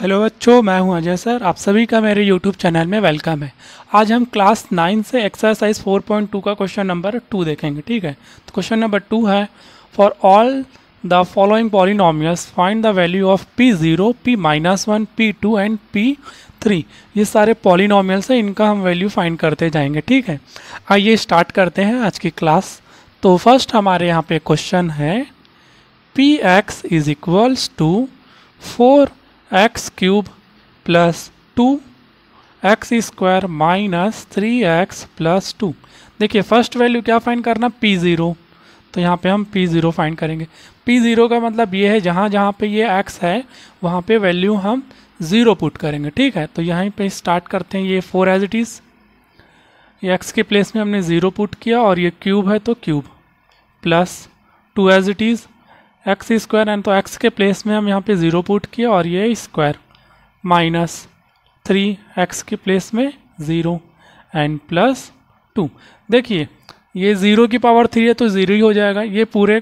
hello बच्चों मैं हूं अजय सर आप सभी का मेरे यूट्यूब चैनल में वेलकम है आज हम क्लास नाइन से एक्सरसाइज 4.2 का क्वेश्चन नंबर टू देखेंगे ठीक है तो क्वेश्चन नंबर टू है for all the following following find the value of P zero P minus one P two and P three ये सारे पॉलिनोमियल्स हैं इनका हम वैल्यू फाइंड करते जाएंगे ठीक है आइए स्टार्ट करते हैं आज की क्लास तो फर्स्ट हमारे यहाँ पे क्वेश्चन है P X is equals to four X cube plus two X square minus three X plus two देखिए फर्स्ट वैल्यू क्या फाइंड करना पी ज़ीरो तो यहाँ पे हम पी ज़ीरो फाइंड करेंगे पी ज़ीरो का मतलब ये है जहाँ जहाँ पे ये एक्स है वहाँ पे वैल्यू हम ज़ीरो पुट करेंगे ठीक है तो यहाँ पे स्टार्ट करते हैं ये फोर एज इट इज़ ये एक्स के प्लेस में हमने ज़ीरो पुट किया और ये क्यूब है तो cube plus two as it is X square and तो एक्स के प्लेस में हम यहाँ पे ज़ीरो पुट किया और ये स्क्वायर माइनस थ्री एक्स के प्लेस में ज़ीरो एंड प्लस टू देखिए ये ज़ीरो की पावर थ्री है तो ज़ीरो ही हो जाएगा ये पूरे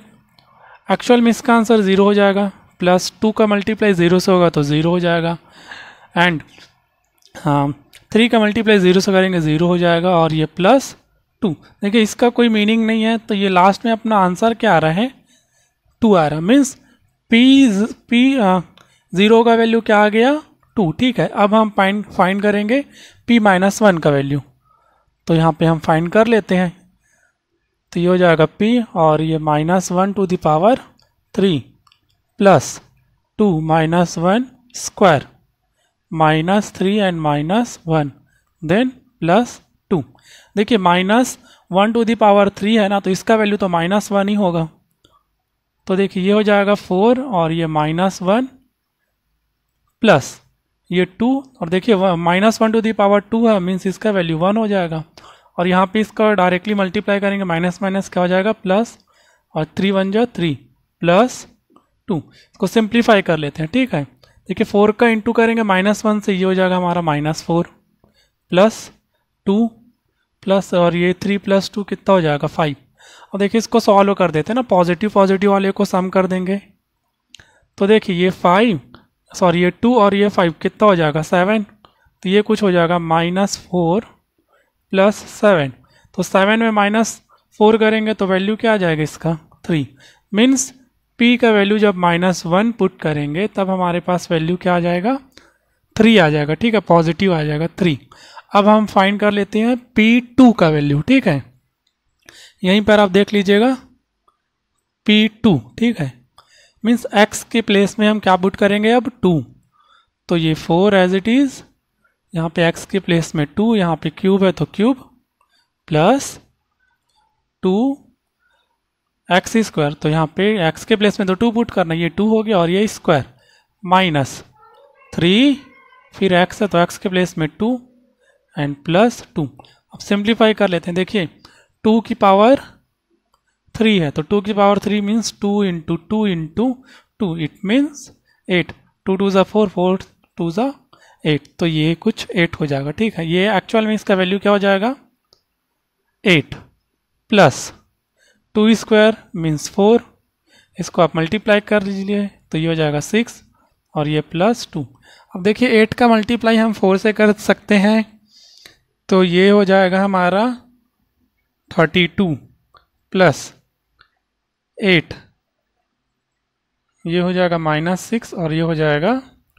एक्चुअल में इसका आंसर ज़ीरो हो जाएगा प्लस टू का मल्टीप्लाई ज़ीरो से होगा तो ज़ीरो हो जाएगा एंड हाँ थ्री का मल्टीप्लाई ज़ीरो से करेंगे ज़ीरो हो जाएगा और ये प्लस टू देखिए इसका कोई मीनिंग नहीं है तो ये लास्ट में अपना आंसर क्या आ रहा है टू आ रहा है मीन्स पी पी ज़ीरो का वैल्यू क्या आ गया टू ठीक है अब हम फाइंड फाइंड करेंगे पी माइनस वन का वैल्यू तो यहाँ पे हम फाइंड कर लेते हैं तो ये हो जाएगा p और ये minus one to the power three plus two minus one square minus three and minus one then plus two देखिए minus one to the power three है ना तो इसका वैल्यू तो माइनस वन ही होगा तो देखिए ये हो जाएगा फोर और ये माइनस वन प्लस ये टू और देखिए minus one to the power two है मीन्स इसका वैल्यू वन हो जाएगा और यहाँ पे इसका डायरेक्टली मल्टीप्लाई करेंगे माइनस माइनस क्या हो जाएगा प्लस और थ्री वन जो थ्री प्लस टू इसको सिंप्लीफाई कर लेते हैं ठीक है देखिए फोर का इंटू करेंगे माइनस वन से ये हो जाएगा हमारा minus four plus two plus और ये थ्री प्लस टू कितना हो जाएगा फाइव और देखिए इसको सॉल्व कर देते हैं ना पॉजिटिव पॉजिटिव वाले को सम कर देंगे तो देखिए ये फाइव सॉरी ये टू और ये फाइव कितना हो जाएगा सेवन तो ये कुछ हो जाएगा माइनस फोर प्लस सेवन तो सेवन में माइनस फोर करेंगे तो वैल्यू क्या आ जाएगा इसका थ्री मीन्स पी का वैल्यू जब माइनस वन पुट करेंगे तब हमारे पास वैल्यू क्या आ जाएगा थ्री आ जाएगा ठीक है पॉजिटिव आ जाएगा थ्री अब हम फाइंड कर लेते हैं पी टू का वैल्यू ठीक है यहीं पर आप देख लीजिएगा पी टू ठीक है मीन्स एक्स के प्लेस में हम क्या पुट करेंगे अब टू तो ये फोर एज इट इज़ यहाँ पे x के प्लेस में टू यहाँ पे क्यूब है तो cube plus two X square तो यहाँ पे x के प्लेस में तो टू पुट करना ये टू हो गया और ये स्क्वायर माइनस थ्री फिर x है तो x के प्लेस में टू एंड प्लस टू अब सिंप्लीफाई कर लेते हैं देखिए टू की पावर थ्री है तो टू की power three means two into two into two it means eight two two ज़ा फोर फोर टू ज़ा एट तो ये कुछ एट हो जाएगा ठीक है ये एक्चुअल में इसका वैल्यू क्या हो जाएगा eight plus two square means four इसको आप मल्टीप्लाई कर लीजिए तो ये हो जाएगा सिक्स और ये प्लस टू अब देखिए एट का मल्टीप्लाई हम फोर से कर सकते हैं तो ये हो जाएगा हमारा थर्टी टू प्लस एट ये हो जाएगा माइनस सिक्स और ये हो जाएगा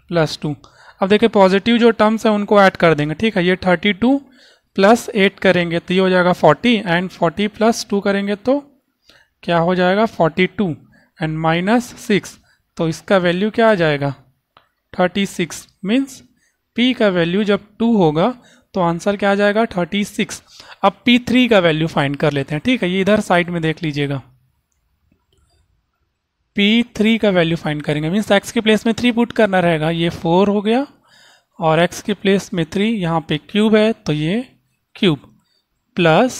प्लस टू अब देखिए पॉजिटिव जो टर्म्स हैं उनको ऐड कर देंगे ठीक है ये थर्टी टू प्लस एट करेंगे तो ये हो जाएगा forty and forty plus two करेंगे तो क्या हो जाएगा forty two and minus six तो इसका वैल्यू क्या आ जाएगा थर्टी सिक्स मीन्स पी का वैल्यू जब टू होगा तो आंसर क्या आ जाएगा थर्टी सिक्स अब पी थ्री का वैल्यू फाइंड कर लेते हैं ठीक है ये इधर साइड में देख लीजिएगा पी थ्री का वैल्यू फाइंड करेंगे मीन्स एक्स के प्लेस में थ्री पुट करना रहेगा ये फोर हो गया और एक्स के प्लेस में थ्री यहाँ पे क्यूब है तो ये क्यूब प्लस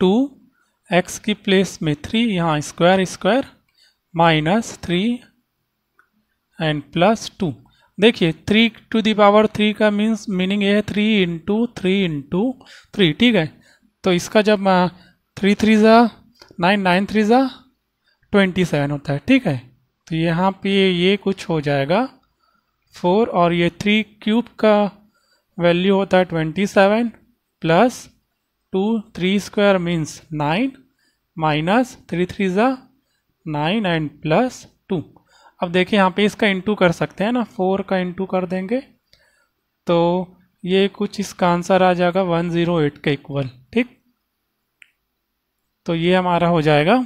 टू एक्स की प्लेस में थ्री यहाँ square square minus three and plus two देखिए थ्री टू दावर थ्री का मीन्स मीनिंग ये है three into three into three ठीक है तो इसका जब थ्री थ्री ज़ा नाइन नाइन थ्री ज़ा ट्वेंटी सेवन होता है ठीक है तो यहाँ पे ये कुछ हो जाएगा फोर और ये थ्री क्यूब का वैल्यू होता है twenty seven plus two three square means nine minus three three ज़ा नाइन एंड प्लस टू अब देखिए यहाँ पे इसका इंटू कर सकते हैं ना फोर का इंटू कर देंगे तो ये कुछ इसका आंसर आ जाएगा वन ज़ीरो एट का इक्वल ठीक तो ये हमारा हो जाएगा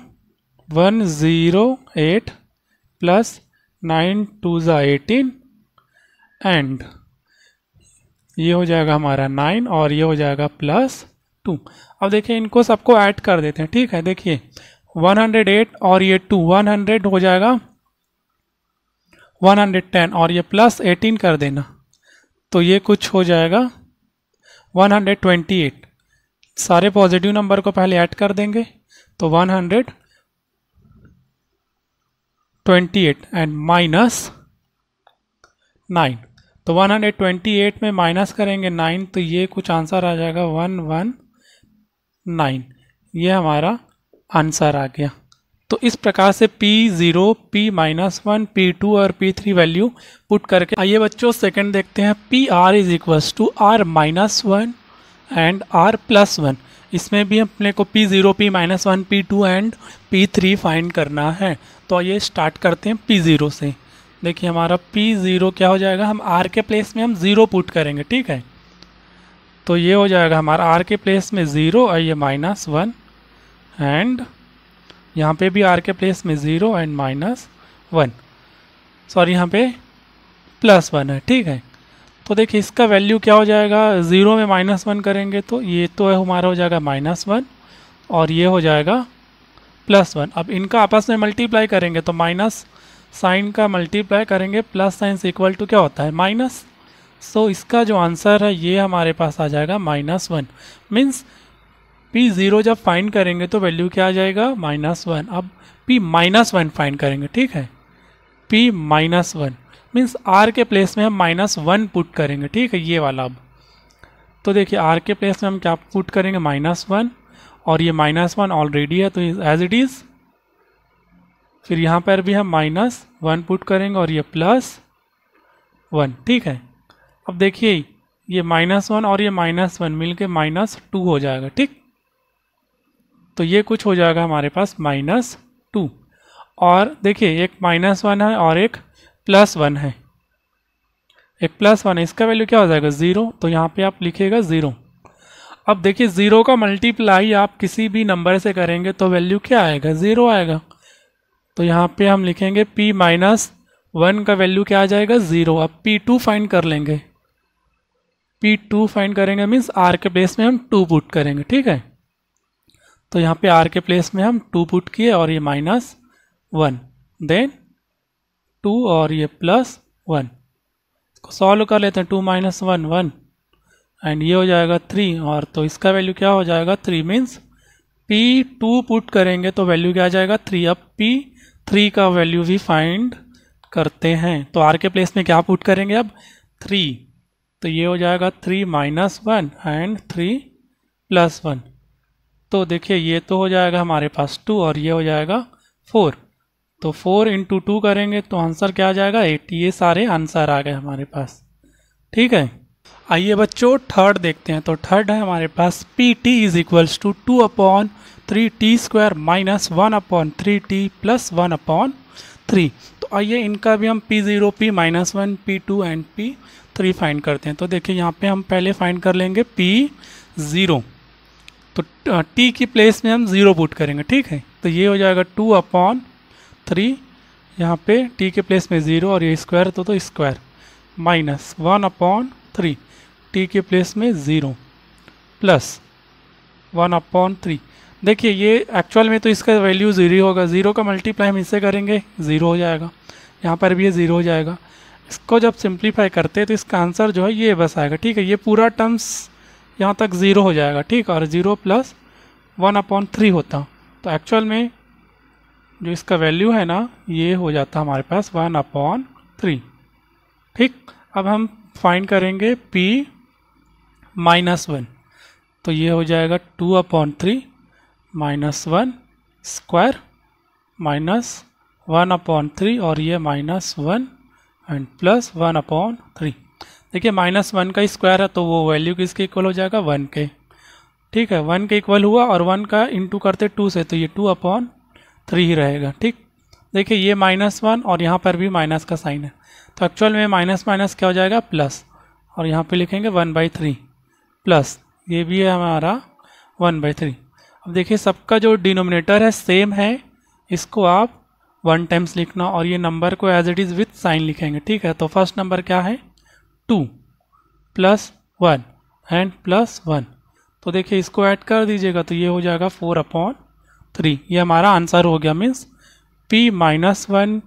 one zero eight plus nine two ज़ा एटीन एंड ये हो जाएगा हमारा नाइन और ये हो जाएगा प्लस टू अब देखिए इनको सबको ऐड कर देते हैं ठीक है देखिए वन हंड्रेड एट और ये टू वन हंड्रेड हो जाएगा वन हंड्रेड टेन और ये प्लस एटीन कर देना तो ये कुछ हो जाएगा वन हंड्रेड ट्वेंटी एट सारे पॉजिटिव नंबर को पहले ऐड कर देंगे तो one hundred eight and minus 9 तो 128 में माइनस करेंगे 9 तो ये कुछ आंसर आ जाएगा 119 ये हमारा आंसर आ गया तो इस प्रकार से P0, P minus one P two और P3 वैल्यू पुट करके आइए बच्चों सेकंड देखते हैं P R is equals to R minus one and R plus one इसमें भी अपने को P0, P minus one P two and P3 find करना है तो आइए स्टार्ट करते हैं पी ज़ीरो से देखिए हमारा पी ज़ीरो क्या हो जाएगा हम आर के प्लेस में हम ज़ीरो पुट करेंगे ठीक है तो ये हो जाएगा हमारा आर के प्लेस में ज़ीरो और ये माइनस वन एंड यहाँ पे भी आर के प्लेस में zero and minus one sorry यहाँ पे प्लस वन है ठीक है तो देखिए इसका वैल्यू क्या हो जाएगा ज़ीरो में माइनस वन करेंगे तो ये तो हमारा हो जाएगा माइनस वन और ये हो जाएगा प्लस वन अब इनका आपस में मल्टीप्लाई करेंगे तो माइनस साइन का मल्टीप्लाई करेंगे प्लस साइन इक्वल टू क्या होता है माइनस सो so, इसका जो आंसर है ये हमारे पास आ जाएगा minus one means P zero जब फाइंड करेंगे तो वैल्यू क्या आ जाएगा माइनस वन अब पी माइनस वन फाइंड करेंगे ठीक है P minus one means R के प्लेस में हम माइनस वन पुट करेंगे ठीक है ये वाला अब तो देखिए आर के प्लेस में हम क्या पुट करेंगे माइनस वन और ये माइनस वन ऑलरेडी है तो एज इट इज फिर यहाँ पर भी हम माइनस वन पुट करेंगे और ये प्लस वन ठीक है अब देखिए ये माइनस वन और ये माइनस वन मिल के माइनस टू हो जाएगा ठीक तो ये कुछ हो जाएगा हमारे पास माइनस टू और देखिए एक माइनस वन है और एक प्लस वन है एक प्लस वन है इसका वैल्यू क्या हो जाएगा ज़ीरो तो यहाँ पे आप लिखिएगा ज़ीरो अब देखिए ज़ीरो का मल्टीप्लाई आप किसी भी नंबर से करेंगे तो वैल्यू क्या आएगा ज़ीरो आएगा तो यहाँ पे हम लिखेंगे p माइनस वन का वैल्यू क्या आ जाएगा ज़ीरो अब p2 फाइंड कर लेंगे p2 फाइंड करेंगे मीन्स r के प्लेस में हम टू पुट करेंगे ठीक है तो यहाँ पे r के प्लेस में हम टू पुट किए और ये माइनस वन देन टू और ये प्लस वन इसको सॉल्व कर लेते हैं two minus one one and ये हो जाएगा थ्री और तो इसका वैल्यू क्या हो जाएगा three means P two put करेंगे तो वैल्यू क्या आ जाएगा थ्री अब पी थ्री का वैल्यू भी फाइंड करते हैं तो आर के प्लेस में क्या पुट करेंगे अब थ्री तो ये हो जाएगा three minus one and three plus one तो देखिए ये तो हो जाएगा हमारे पास टू और ये हो जाएगा फोर तो फोर इंटू टू करेंगे तो आंसर क्या आ जाएगा एट ये सारे आंसर आ गए हमारे पास ठीक है आइए बच्चों थर्ड देखते हैं तो थर्ड है हमारे पास P T is equals to two upon three T square minus one upon three T plus one upon three तो आइए इनका भी हम P zero P minus one P two and P three find करते हैं तो देखिए यहाँ पे हम पहले फाइंड कर लेंगे पी ज़ीरो तो टी की प्लेस में हम ज़ीरो पुट करेंगे ठीक है तो ये हो जाएगा टू अपॉन थ्री यहाँ पे टी के प्लेस में ज़ीरो और ये स्क्वायर तो, तो square minus one upon three T के प्लेस में zero plus one upon three देखिए ये एक्चुअल में तो इसका वैल्यू ज़ीरो होगा ज़ीरो का मल्टीप्लाई हम इससे करेंगे ज़ीरो हो जाएगा यहाँ पर भी ये ज़ीरो हो जाएगा इसको जब सिंप्लीफाई करते हैं तो इसका आंसर जो है ये बस आएगा ठीक है ये पूरा टर्म्स यहाँ तक ज़ीरो हो जाएगा ठीक और zero plus one upon three होता तो एक्चुअल में जो इसका वैल्यू है ना ये हो जाता हमारे पास वन अपॉन थ्री ठीक अब हम फाइंड करेंगे p माइनस वन तो ये हो जाएगा two upon three minus one square minus one upon three और ये minus one and plus one upon three देखिए माइनस वन का स्क्वायर है तो वो वैल्यू किसके इक्वल हो जाएगा वन के ठीक है वन के इक्वल हुआ और वन का इनटू करते टू से तो ये टू अपॉन थ्री ही रहेगा ठीक देखिए ये माइनस वन और यहाँ पर भी माइनस का साइन है तो एक्चुअल में माइनस माइनस क्या हो जाएगा प्लस और यहाँ पे लिखेंगे वन बाई थ्री प्लस ये भी है हमारा वन बाई थ्री अब देखिए सबका जो डिनोमिनेटर है सेम है इसको आप वन टाइम्स लिखना और ये नंबर को as it is with sign लिखेंगे ठीक है तो फर्स्ट नंबर क्या है two plus one and plus one तो देखिए इसको ऐड कर दीजिएगा तो ये हो जाएगा फोर अपॉन थ्री ये हमारा आंसर हो गया मीन्स पी माइनस वन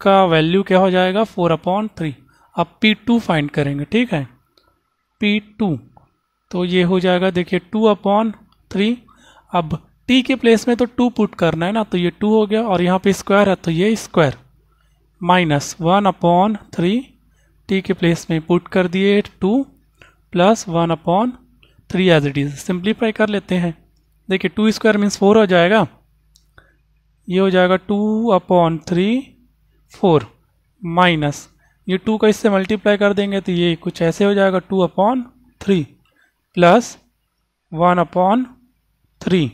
का वैल्यू क्या हो जाएगा फोर अपॉन थ्री अब पी टू फाइंड करेंगे ठीक है पी टू तो ये हो जाएगा देखिए टू अपॉन थ्री अब टी के प्लेस में तो टू पुट करना है ना तो ये टू हो गया और यहाँ पे स्क्वायर है तो ये square minus one upon three T के प्लेस में पुट कर दिए two plus one upon three as it is simplify कर लेते हैं देखिए टू स्क्वायर मीन्स फोर हो जाएगा ये हो जाएगा two upon three four minus ये टू का इससे मल्टीप्लाई कर देंगे तो ये कुछ ऐसे हो जाएगा two upon three plus one upon three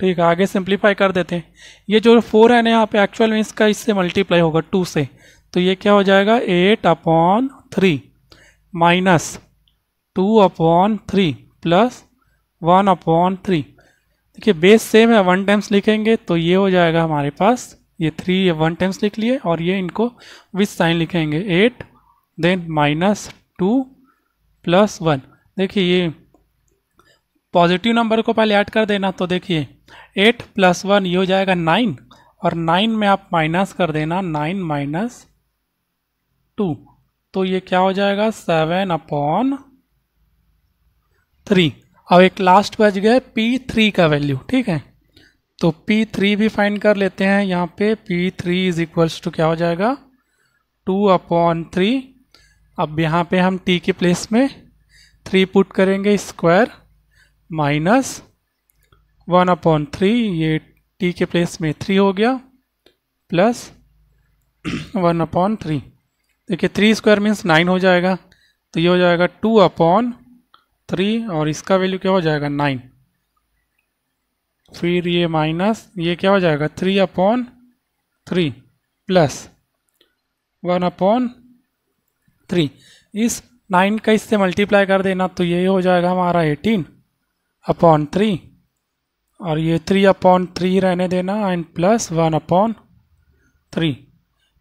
ठीक तो है आगे सिंप्लीफाई कर देते हैं ये जो फोर है ना यहाँ पे एक्चुअल में इसका इससे मल्टीप्लाई होगा टू से तो ये क्या हो जाएगा eight upon three minus two upon three plus one upon three देखिए बेस सेम है वन टाइम्स लिखेंगे तो ये हो जाएगा हमारे पास ये थ्री ये वन टाइम्स लिख लिए और ये इनको विथ साइन लिखेंगे eight then minus two plus one देखिए ये पॉजिटिव नंबर को पहले ऐड कर देना तो देखिए एट प्लस वन ये हो जाएगा नाइन और नाइन में आप माइनस कर देना नाइन माइनस टू तो ये क्या हो जाएगा सेवन अपॉन थ्री अब एक लास्ट बच गया पी थ्री का वैल्यू ठीक है तो P3 भी फाइंड कर लेते हैं यहाँ पे P3 three is equals to क्या हो जाएगा टू अपॉन थ्री अब यहाँ पे हम t के प्लेस में थ्री पुट करेंगे square minus one upon three ये t के प्लेस में थ्री हो गया प्लस वन अपॉन थ्री देखिए थ्री स्क्वायर मीन्स नाइन हो जाएगा तो ये हो जाएगा टू अपॉन थ्री और इसका वैल्यू क्या हो जाएगा नाइन फिर ये माइनस ये क्या हो जाएगा three upon three plus one upon three इस नाइन का इससे मल्टीप्लाई कर देना तो ये हो जाएगा हमारा एटीन अपॉन थ्री और ये थ्री अपॉन थ्री रहने देना and plus one upon three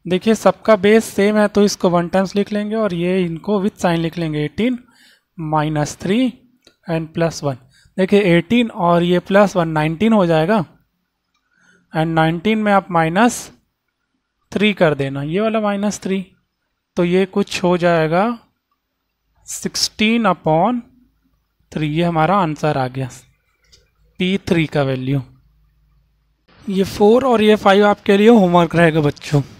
देखिए सबका बेस सेम है तो इसको वन टाइम्स लिख लेंगे और ये इनको विथ साइन लिख लेंगे eighteen minus three and plus one देखिए 18 और ये प्लस वन नाइनटीन हो जाएगा एंड नाइनटीन में आप माइनस थ्री कर देना ये वाला माइनस थ्री तो ये कुछ हो जाएगा सिक्सटीन अपॉन थ्री ये हमारा आंसर आ गया पी थ्री का वैल्यू ये फोर और ये फाइव आपके लिए होमवर्क रहेगा बच्चों